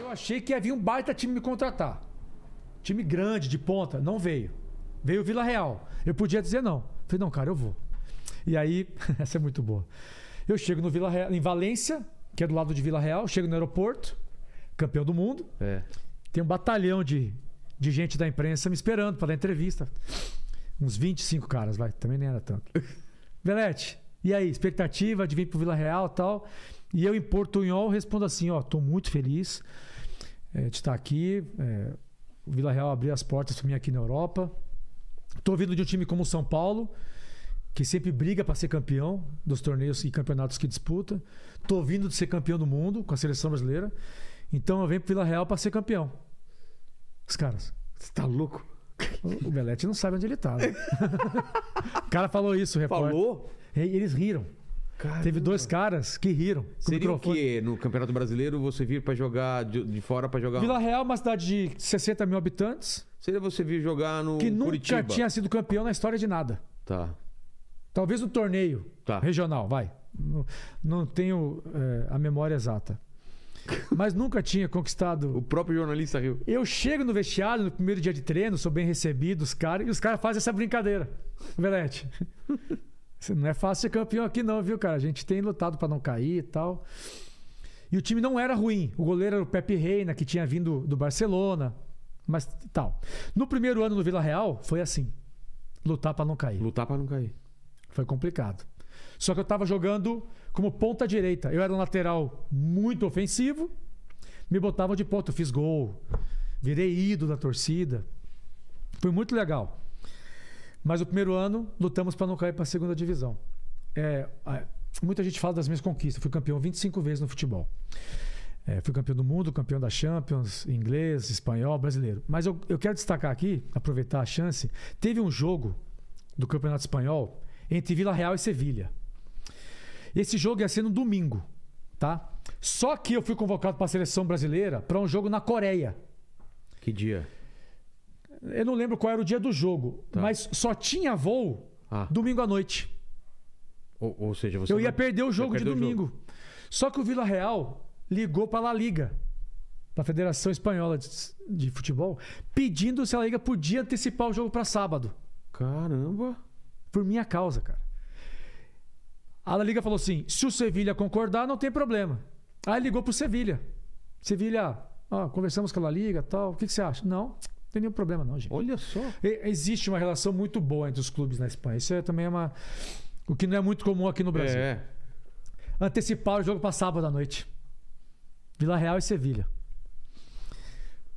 Eu achei que ia vir um baita time me contratar. Time grande, de ponta. Não veio. Veio o Vila Real. Eu podia dizer não. Falei, não, cara, eu vou. E aí, essa é muito boa. Eu chego no Vila Real, em Valência, que é do lado de Vila Real, chego no aeroporto, campeão do mundo. É. Tem um batalhão de, de gente da imprensa me esperando para dar entrevista. Uns 25 caras, vai, também nem era tanto. Belete, e aí, expectativa de vir pro Vila Real e tal. E eu, em portunhol, respondo assim: ó, estou muito feliz é, de estar aqui. É, o Vila Real abriu as portas para mim aqui na Europa. Estou vindo de um time como o São Paulo, que sempre briga para ser campeão dos torneios e campeonatos que disputa. Estou vindo de ser campeão do mundo com a seleção brasileira. Então eu venho para Vila Real para ser campeão. Os caras, você tá louco? O Belete não sabe onde ele tá. Né? o cara falou isso, repórter. Falou? E eles riram. Caramba. Teve dois caras que riram. Seria microfone. o quê? No Campeonato Brasileiro você vir para jogar de, de fora para jogar? Vila Real, uma cidade de 60 mil habitantes. Seria você vir jogar no Que nunca Curitiba. tinha sido campeão na história de nada. Tá. Talvez no torneio tá. regional, vai. Não, não tenho é, a memória exata. Mas nunca tinha conquistado. O próprio jornalista riu. Eu chego no vestiário no primeiro dia de treino, sou bem recebido, os caras, e os caras fazem essa brincadeira. Velete. Não é fácil ser campeão aqui, não, viu, cara? A gente tem lutado para não cair e tal. E o time não era ruim. O goleiro era o Pepe Reina, que tinha vindo do Barcelona, mas tal. No primeiro ano no Vila Real, foi assim: lutar para não cair. Lutar para não cair. Foi complicado. Só que eu tava jogando como ponta direita. Eu era um lateral muito ofensivo, me botavam de ponta, eu fiz gol, virei ídolo da torcida. Foi muito legal. Mas o primeiro ano, lutamos para não cair para a segunda divisão. É, muita gente fala das minhas conquistas. fui campeão 25 vezes no futebol. É, fui campeão do mundo, campeão da Champions, inglês, espanhol, brasileiro. Mas eu, eu quero destacar aqui, aproveitar a chance, teve um jogo do Campeonato Espanhol entre Vila Real e Sevilha. Esse jogo ia ser no domingo, tá? Só que eu fui convocado para a seleção brasileira para um jogo na Coreia. Que dia? Eu não lembro qual era o dia do jogo, tá. mas só tinha voo ah. domingo à noite. Ou, ou seja, você. Eu não... ia perder o jogo de domingo. Jogo. Só que o Vila Real ligou para a Liga, para a Federação Espanhola de, de Futebol, pedindo se a Liga podia antecipar o jogo para sábado. Caramba! Por minha causa, cara. A La Liga falou assim: se o Sevilha concordar, não tem problema. Aí ligou pro Sevilha. Sevilha, ó, conversamos com a La Liga tal. O que, que você acha? Não, não tem nenhum problema, não, gente. Olha só. E, existe uma relação muito boa entre os clubes na Espanha. Isso é também uma. O que não é muito comum aqui no Brasil. É. Antecipar o jogo para sábado à noite. Vila Real e Sevilha.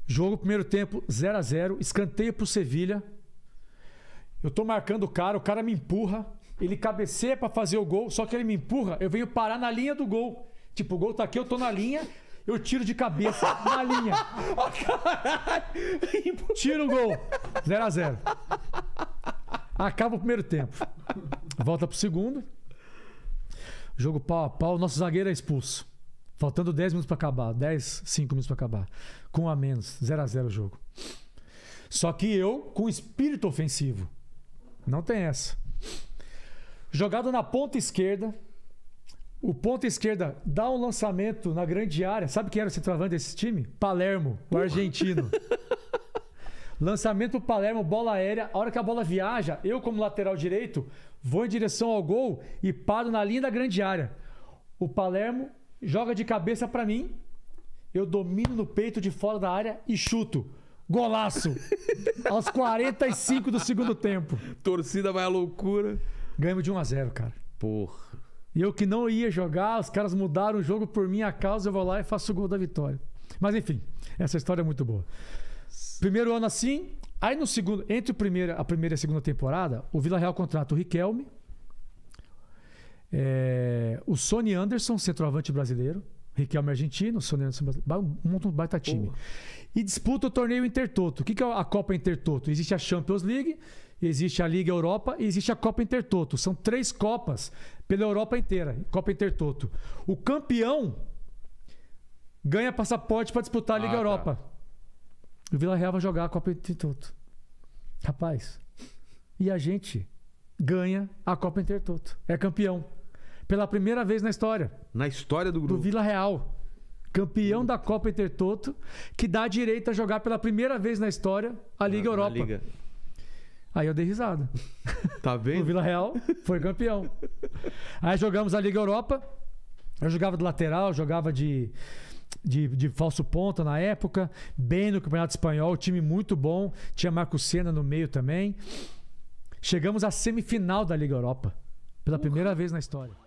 Jogo, primeiro tempo, 0 a 0 Escanteio pro Sevilha. Eu tô marcando o cara, o cara me empurra. Ele cabeceia para fazer o gol, só que ele me empurra, eu venho parar na linha do gol. Tipo, o gol tá aqui, eu tô na linha, eu tiro de cabeça na linha. Tiro o gol. 0 x 0 Acaba o primeiro tempo. Volta pro segundo. Jogo pau a pau. Nosso zagueiro é expulso. Faltando 10 minutos para acabar. 10, 5 minutos para acabar. Com a menos. 0 x 0 o jogo. Só que eu com espírito ofensivo. Não tem essa. Jogado na ponta esquerda o ponto esquerda dá um lançamento na grande área. Sabe quem era o centroavante desse time? Palermo, o uh! argentino. lançamento Palermo, bola aérea. A hora que a bola viaja, eu, como lateral direito, vou em direção ao gol e paro na linha da grande área. O Palermo joga de cabeça para mim. Eu domino no peito de fora da área e chuto. Golaço! Aos 45 do segundo tempo. Torcida vai à loucura. Ganhamos de 1 a 0 cara. Porra. E eu que não ia jogar, os caras mudaram o jogo por minha causa, eu vou lá e faço o gol da vitória. Mas enfim, essa história é muito boa. Primeiro ano assim, aí no segundo, entre o primeiro, a primeira e a segunda temporada, o Vila Real contrata o Riquelme, é, o Sony Anderson, centroavante brasileiro, Riquelme argentino, Sony Anderson brasileiro, um baita time. E disputa o torneio Intertoto. O que, que é a Copa Intertoto? Existe a Champions League existe a Liga Europa e existe a Copa Intertoto. São três Copas pela Europa inteira, Copa Intertoto. O campeão ganha passaporte para disputar a Liga ah, tá. Europa. Tá. O Vila Real vai jogar a Copa Intertoto. Rapaz, e a gente ganha a Copa Intertoto. É campeão. Pela primeira vez na história. Na história do grupo. Do Vila Real. Campeão da Copa Intertoto, que dá direito a jogar pela primeira vez na história a Liga na, Europa. Na Liga. Aí eu dei risada. Tá vendo? o Vila Real foi campeão. Aí jogamos a Liga Europa. Eu jogava de lateral, jogava de, de, de falso ponta na época, bem no Campeonato Espanhol, time muito bom. Tinha Marco Senna no meio também. Chegamos à semifinal da Liga Europa, pela primeira vez na história.